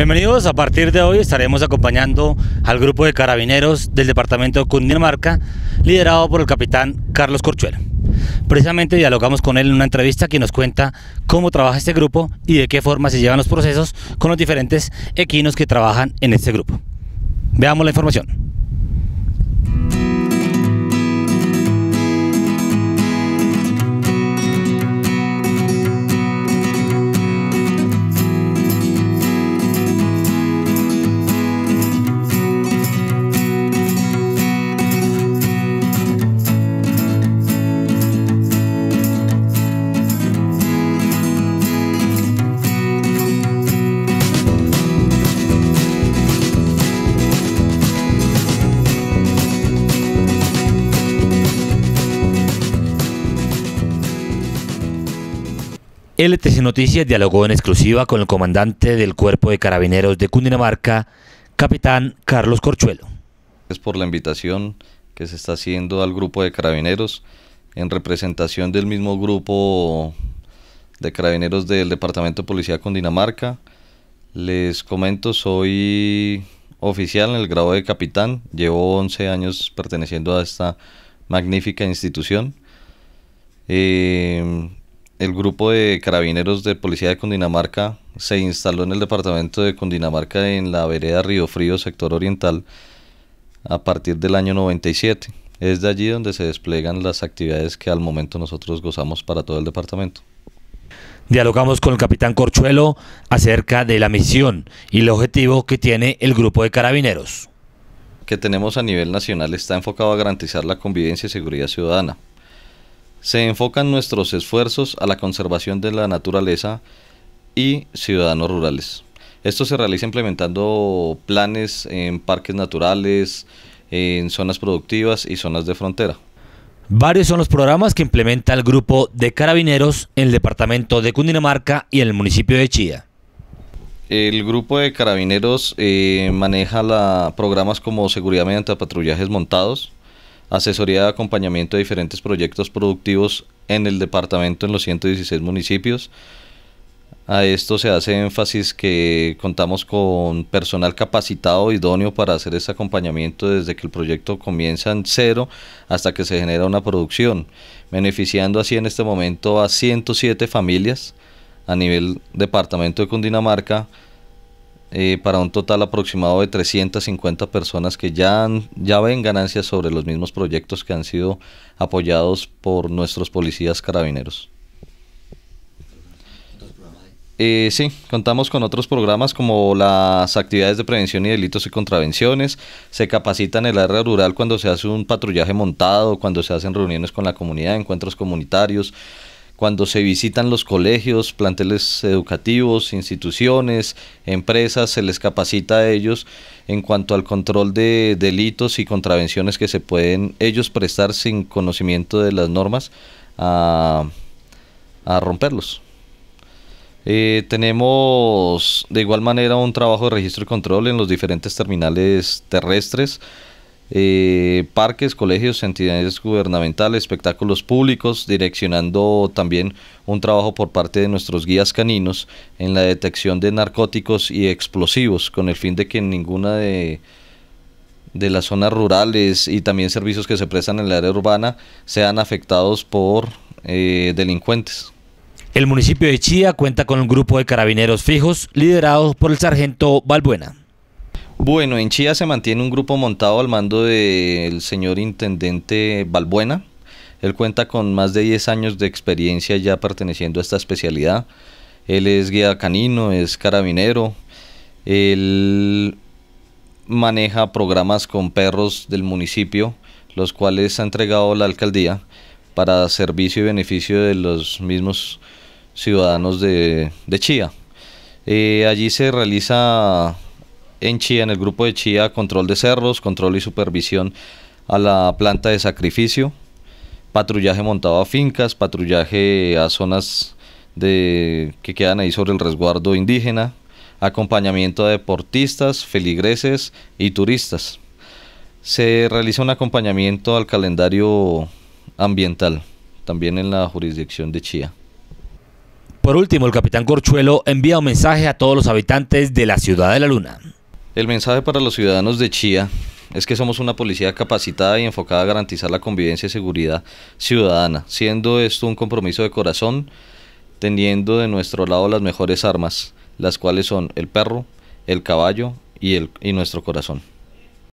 Bienvenidos, a partir de hoy estaremos acompañando al grupo de carabineros del departamento de Cundinamarca, liderado por el capitán Carlos Corchuelo. Precisamente dialogamos con él en una entrevista que nos cuenta cómo trabaja este grupo y de qué forma se llevan los procesos con los diferentes equinos que trabajan en este grupo. Veamos la información. LTC Noticias dialogó en exclusiva con el comandante del Cuerpo de Carabineros de Cundinamarca, capitán Carlos Corchuelo. Es por la invitación que se está haciendo al grupo de carabineros en representación del mismo grupo de carabineros del Departamento de Policía de Cundinamarca. Les comento, soy oficial en el grado de capitán, llevo 11 años perteneciendo a esta magnífica institución. Eh, el grupo de carabineros de policía de Cundinamarca se instaló en el departamento de Cundinamarca en la vereda Río Frío, sector oriental, a partir del año 97. Es de allí donde se despliegan las actividades que al momento nosotros gozamos para todo el departamento. Dialogamos con el capitán Corchuelo acerca de la misión y el objetivo que tiene el grupo de carabineros. Que tenemos a nivel nacional está enfocado a garantizar la convivencia y seguridad ciudadana se enfocan nuestros esfuerzos a la conservación de la naturaleza y ciudadanos rurales. Esto se realiza implementando planes en parques naturales, en zonas productivas y zonas de frontera. Varios son los programas que implementa el grupo de carabineros en el departamento de Cundinamarca y en el municipio de Chía. El grupo de carabineros eh, maneja programas como seguridad mediante patrullajes montados, asesoría de acompañamiento de diferentes proyectos productivos en el departamento en los 116 municipios. A esto se hace énfasis que contamos con personal capacitado idóneo para hacer este acompañamiento desde que el proyecto comienza en cero hasta que se genera una producción, beneficiando así en este momento a 107 familias a nivel departamento de Cundinamarca, eh, para un total aproximado de 350 personas que ya, ya ven ganancias sobre los mismos proyectos que han sido apoyados por nuestros policías carabineros. Eh, sí, contamos con otros programas como las actividades de prevención y delitos y contravenciones. Se capacita en el área rural cuando se hace un patrullaje montado, cuando se hacen reuniones con la comunidad, encuentros comunitarios cuando se visitan los colegios, planteles educativos, instituciones, empresas, se les capacita a ellos en cuanto al control de delitos y contravenciones que se pueden ellos prestar sin conocimiento de las normas a, romperlos. Eh, tenemos de igual manera un trabajo de registro y control en los diferentes terminales terrestres eh, parques, colegios, entidades gubernamentales, espectáculos públicos, direccionando también un trabajo por parte de nuestros guías caninos en la detección de narcóticos y explosivos, con el fin de que ninguna de las zonas rurales y también servicios que se prestan en el área urbana sean afectados por eh, delincuentes. El municipio de Chía cuenta con un grupo de carabineros fijos liderados por el sargento Balbuena. Bueno, en Chía se mantiene un grupo montado al mando del señor intendente Balbuena. Él cuenta con más de 10 años de experiencia ya perteneciendo a esta especialidad. Él es guía canino, es carabinero. Él maneja programas con perros del municipio, los cuales ha entregado la alcaldía para servicio y beneficio de los mismos ciudadanos de, Chía. Eh, allí se realiza en Chía, en el grupo de Chía, control de cerros, control y supervisión a la planta de sacrificio, patrullaje montado a fincas, patrullaje a zonas de, que quedan ahí sobre el resguardo indígena, acompañamiento a deportistas, feligreses y turistas. Se realiza un acompañamiento al calendario ambiental, también en la jurisdicción de Chía. Por último, el capitán Corchuelo envía un mensaje a todos los habitantes de la ciudad de la Luna. El mensaje para los ciudadanos de Chía es que somos una policía capacitada y enfocada a garantizar la convivencia y seguridad ciudadana, siendo esto un compromiso de corazón, teniendo de nuestro lado las mejores armas, las cuales son el perro, el caballo y, el, y nuestro corazón.